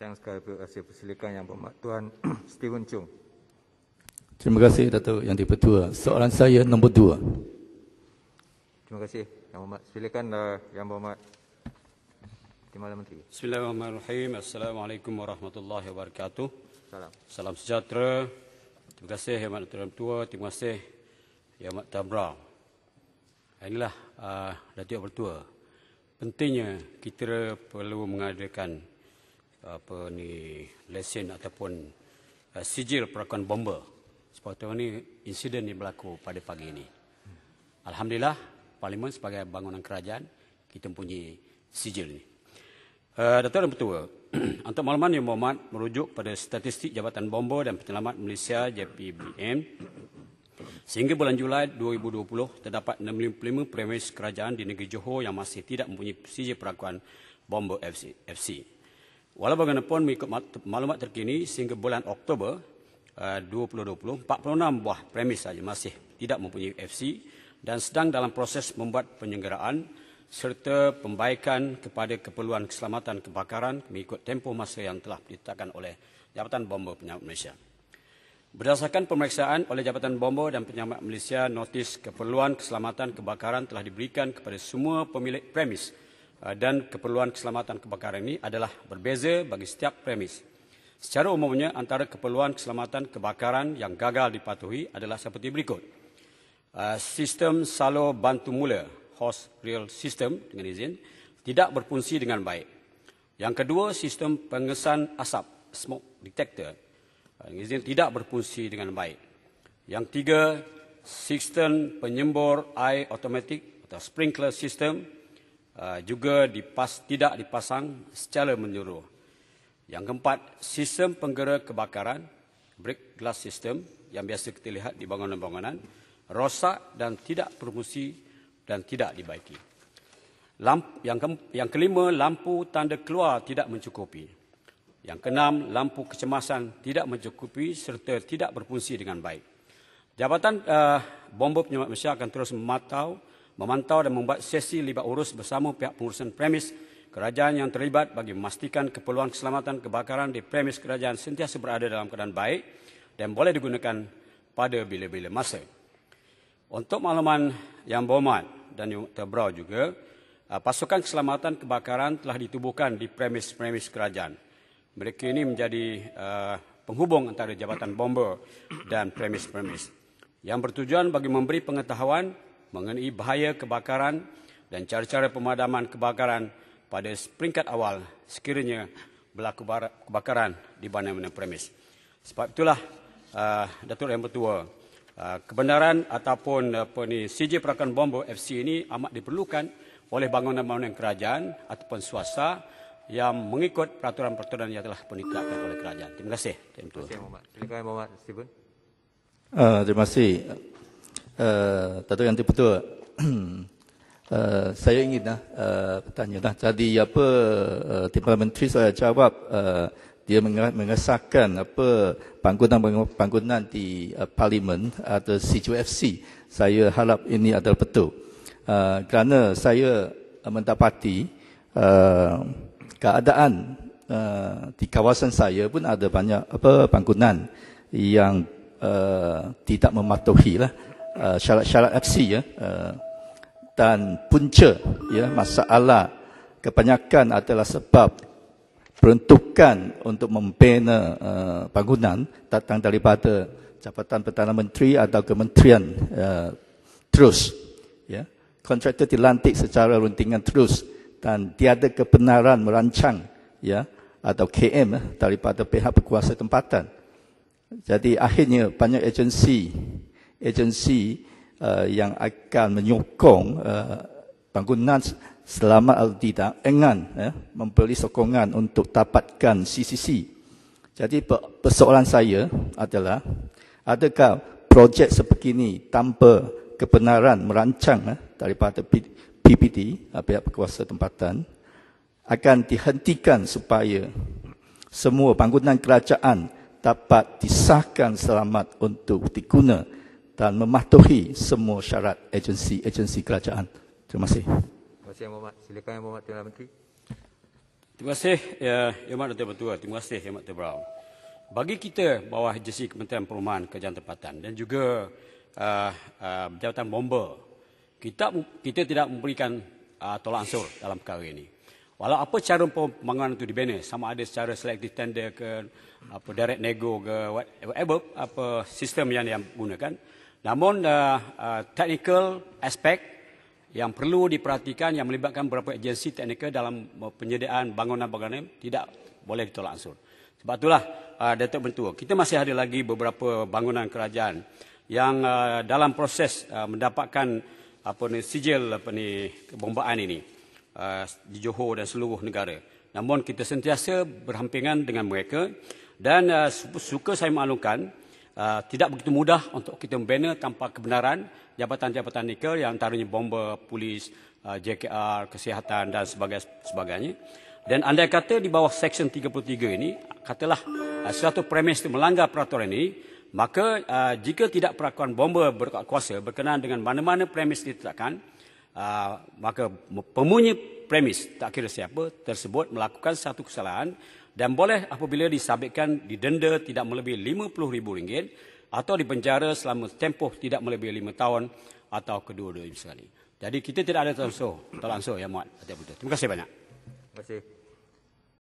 Sayang sekali perlu kasih persilakan yang berhormat Tuan Steven Chung. Terima kasih Datuk Yang Dipertua. Soalan saya nombor dua. Terima kasih Yang Berhormat. Silakan uh, lah Yang Berhormat. Timbalan Menteri. Bismillahirrahmanirrahim. Assalamualaikum warahmatullahi wabarakatuh. Salam. Salam sejahtera. Terima kasih Yang Berhormat Yang Tua. Terima kasih Yang Berhormat Tabra. Inilah uh, Datuk Yang Pertua. Pentingnya kita perlu mengadakan apa ni lesen ataupun uh, sijil perakuan bomba. Sebab ini insiden ni berlaku pada pagi ini. Alhamdulillah parlimen sebagai bangunan kerajaan kita mempunyai sijil ini. Uh, eh, Datuk dan Petua, untuk makluman yang berhormat merujuk pada statistik Jabatan Bomba dan Penyelamat Malaysia JPBM sehingga bulan Julai 2020 terdapat 65 premis kerajaan di negeri Johor yang masih tidak mempunyai sijil perakuan bomba FC. FC. Walaupun Walau bagaimanapun maklumat terkini sehingga bulan Oktober 2020, eh, 46 buah premis saja masih tidak mempunyai FC dan sedang dalam proses membuat penyenggaraan serta pembaikan kepada keperluan keselamatan kebakaran mengikut tempoh masa yang telah ditetapkan oleh Jabatan Bomba Penyelamat Malaysia. Berdasarkan pemeriksaan oleh Jabatan Bomba dan Penyelamat Malaysia, notis keperluan keselamatan kebakaran telah diberikan kepada semua pemilik premis Eh, dan keperluan keselamatan kebakaran ini adalah berbeza bagi setiap premis. Secara umumnya, antara keperluan keselamatan kebakaran yang gagal dipatuhi adalah seperti berikut. Eh, sistem salur bantu mula, host real system dengan izin, tidak berfungsi dengan baik. Yang kedua, sistem pengesan asap, smoke detector, eh, dengan izin tidak berfungsi dengan baik. Yang ketiga sistem penyembur air automatik atau sprinkler system Ah, juga dipas, tidak dipasang secara menyeluruh. Yang keempat, sistem penggera kebakaran, break glass system yang biasa kita lihat di bangunan-bangunan, rosak dan tidak berfungsi dan tidak dibaiki. Lamp yang, ke, yang kelima, lampu tanda keluar tidak mencukupi. Yang keenam, lampu kecemasan tidak mencukupi serta tidak berfungsi dengan baik. Jabatan uh, ah, Bomba Penyelamat Malaysia akan terus mematau memantau dan membuat sesi libat urus bersama pihak pengurusan premis kerajaan yang terlibat bagi memastikan keperluan keselamatan kebakaran di premis kerajaan sentiasa berada dalam keadaan baik dan boleh digunakan pada bila-bila masa. Untuk makluman yang berhormat dan yang terbrau juga, uh, pasukan keselamatan kebakaran telah ditubuhkan di premis-premis kerajaan. Mereka ini menjadi uh, penghubung antara Jabatan Bomber dan premis-premis yang bertujuan bagi memberi pengetahuan mengenai bahaya kebakaran dan cara-cara pemadaman kebakaran pada peringkat awal sekiranya berlaku kebakaran di mana-mana premis. Sebab itulah uh, Datuk Yang Bertua, uh, kebenaran ataupun apa ni CJ Perakan bombo FC ini amat diperlukan oleh bangunan-bangunan kerajaan ataupun swasta yang mengikut peraturan-peraturan yang telah ditetapkan oleh kerajaan. Terima kasih. Terima kasih Muhammad. Terima kasih Muhammad uh, terima kasih. Eh, Tentu yang betul. uh, saya ingin uh, ah, eh, bertanya. Nah, tadi apa uh, Timbalan Menteri saya jawab, uh, dia mengesahkan apa bangunan-bangunan di uh, Parlimen atau CQFC. Saya harap ini adalah betul. Uh, kerana saya uh, mendapati uh, keadaan uh, di kawasan saya pun ada banyak apa bangunan yang uh, tidak mematuhi lah syarat-syarat uh, aksi ya uh, dan punca ya masalah kebanyakan adalah sebab peruntukan untuk membina uh, bangunan datang daripada Jabatan Perdana Menteri atau Kementerian uh, terus. Ya. Kontraktor dilantik secara runtingan terus dan tiada kebenaran merancang ya, atau KM eh, daripada pihak berkuasa tempatan. Jadi akhirnya banyak agensi agensi uh, yang akan menyokong uh, bangunan selamat atau tidak dengan uh, ya, membeli sokongan untuk dapatkan CCC. Jadi persoalan saya adalah adakah projek sebegini tanpa kebenaran merancang ya, uh, daripada PPT pihak berkuasa tempatan, akan dihentikan supaya semua bangunan kerajaan dapat disahkan selamat untuk digunakan dan mematuhi semua syarat agensi-agensi kerajaan. Terima kasih. Terima kasih Yang Berhormat. Silakan Yang Berhormat Tuan Menteri. Terima kasih ya, Yang Berhormat Tuan Pertua. Terima kasih Yang Berhormat Tuan Bagi kita bawah agensi Kementerian Perumahan Kerajaan Tempatan dan juga uh, uh, Jabatan Bomber, kita, kita tidak memberikan uh, tolak ansur dalam perkara ini. Walau apa cara pembangunan itu dibina, sama ada secara selective tender ke apa direct nego ke whatever apa sistem yang yang gunakan, Namun uh, technical aspect yang perlu diperhatikan yang melibatkan beberapa agensi teknikal dalam penyediaan bangunan-bangunan tidak boleh ditolak ansur. Sebab itulah uh, Datuk Bentua, kita masih ada lagi beberapa bangunan kerajaan yang uh, dalam proses uh, mendapatkan apa ni sijil apa ni kebombaan ini uh, di Johor dan seluruh negara. Namun kita sentiasa berhampingan dengan mereka dan uh, suka saya maklumkan Ah, tidak begitu mudah untuk kita membina tanpa kebenaran jabatan-jabatan nikel yang antaranya bomber, polis, ah, JKR, kesihatan dan sebagainya, Dan anda kata di bawah Seksyen 33 ini, katalah uh, premis itu melanggar peraturan ini, maka jika tidak perakuan bomber berkuasa berkenaan dengan mana-mana premis ditetapkan, maka pemunyi premis, tak kira siapa, tersebut melakukan satu kesalahan dan boleh apabila disabitkan didenda tidak melebihi rm ringgit atau dipenjara selama tempoh tidak melebihi lima tahun atau kedua-dua sekali. Jadi kita tidak ada tolak ansur, tolak ansur ya muat. Terima kasih banyak. Terima kasih.